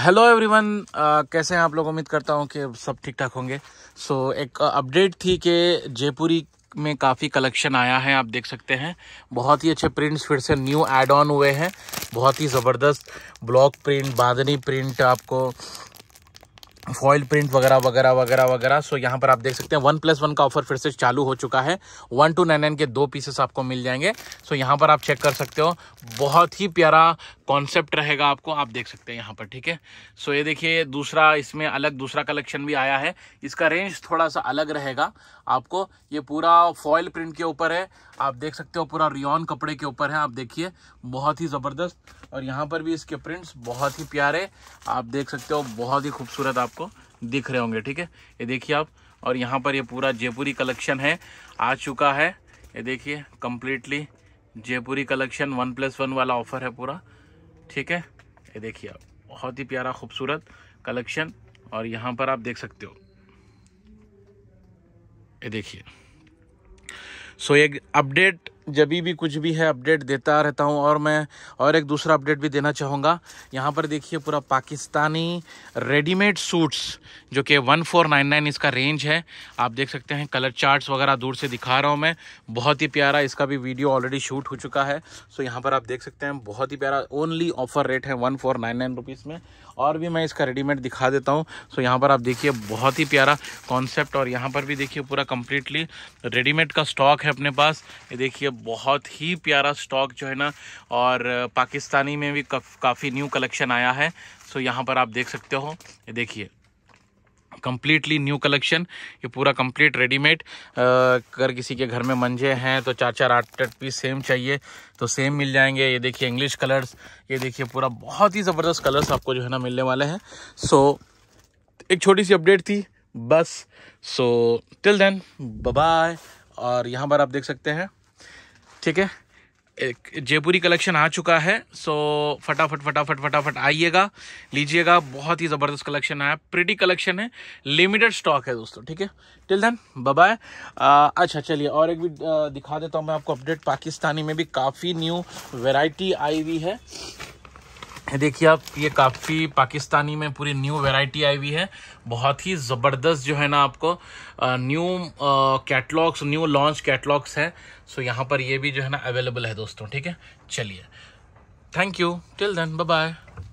hello everyone uh, कैसे हैं आप लोग उम्मीद करता हूँ कि सब ठीक ठाक होंगे सो so, एक अपडेट uh, थी कि जयपुरी में काफ़ी कलेक्शन आया है आप देख सकते हैं बहुत ही अच्छे प्रिंट्स फिर से न्यू एड ऑन हुए हैं बहुत ही ज़बरदस्त ब्लॉक प्रिंट बांधनी प्रिंट आपको फॉइल प्रिंट वगैरह वगैरह वगैरह वगैरह सो यहाँ पर आप देख सकते हैं वन प्लस वन का ऑफर फिर से चालू हो चुका है वन टू नाइन नाइन के दो पीसेस आपको मिल जाएंगे सो यहाँ पर आप चेक कर सकते हो बहुत ही प्यारा कॉन्सेप्ट रहेगा आपको आप देख सकते हैं यहाँ पर ठीक है सो ये देखिए दूसरा इसमें अलग दूसरा कलेक्शन भी आया है इसका रेंज थोड़ा सा अलग रहेगा आपको ये पूरा फॉयल प्रिंट के ऊपर है आप देख सकते हो पूरा रियॉन कपड़े के ऊपर है आप देखिए बहुत ही ज़बरदस्त और यहाँ पर भी इसके प्रिंट्स बहुत ही प्यारे आप देख सकते हो बहुत ही खूबसूरत आपको दिख रहे होंगे ठीक है ये देखिए आप और यहाँ पर ये पूरा जयपुरी कलेक्शन है आ चुका है ये देखिए कम्प्लीटली जयपुरी कलेक्शन वन प्लस वन वाला ऑफर है पूरा ठीक है ये देखिए आप बहुत ही प्यारा खूबसूरत कलेक्शन और यहाँ पर आप देख सकते हो ये देखिए सो एक अपडेट जब भी कुछ भी है अपडेट देता रहता हूँ और मैं और एक दूसरा अपडेट भी देना चाहूँगा यहाँ पर देखिए पूरा पाकिस्तानी रेडीमेड सूट्स जो कि 1499 इसका रेंज है आप देख सकते हैं कलर चार्ट्स वगैरह दूर से दिखा रहा हूँ मैं बहुत ही प्यारा इसका भी वीडियो ऑलरेडी शूट हो चुका है सो यहाँ पर आप देख सकते हैं बहुत ही प्यारा ओनली ऑफर रेट है one four nine nine rupees में और भी मैं इसका रेडीमेड दिखा देता हूँ सो यहाँ पर आप देखिए बहुत ही प्यारा कॉन्सेप्ट और यहाँ पर भी देखिए पूरा कम्प्लीटली रेडीमेड का स्टॉक है अपने पास ये देखिए बहुत ही प्यारा स्टॉक जो है ना और पाकिस्तानी में भी काफ़ी न्यू कलेक्शन आया है सो यहाँ पर आप देख सकते हो ये देखिए कम्प्लीटली न्यू कलेक्शन ये पूरा कम्प्लीट रेडीमेड अगर किसी के घर में मंजे हैं तो चार चार आठ आठ पीस सेम चाहिए तो सेम मिल जाएंगे ये देखिए इंग्लिश कलर्स ये देखिए पूरा बहुत ही ज़बरदस्त कलर्स आपको जो है ना मिलने वाले हैं सो so, एक छोटी सी अपडेट थी बस सो टिल देन बाय और यहाँ पर आप देख सकते हैं ठीक है जयपुरी कलेक्शन आ चुका है सो फटाफट फटाफट फटाफट आइएगा लीजिएगा बहुत ही ज़बरदस्त कलेक्शन आया प्रिटी कलेक्शन है लिमिटेड स्टॉक है दोस्तों ठीक है टिल देन बाय अच्छा चलिए और एक भी दिखा देता हूँ मैं आपको अपडेट पाकिस्तानी में भी काफ़ी न्यू वेराइटी आई हुई है देखिए आप ये काफ़ी पाकिस्तानी में पूरी न्यू वैरायटी आई हुई है बहुत ही ज़बरदस्त जो है ना आपको new catalogues new launch catalogues हैं सो यहाँ पर ये भी जो है ना अवेलेबल है दोस्तों ठीक है चलिए thank you till then bye bye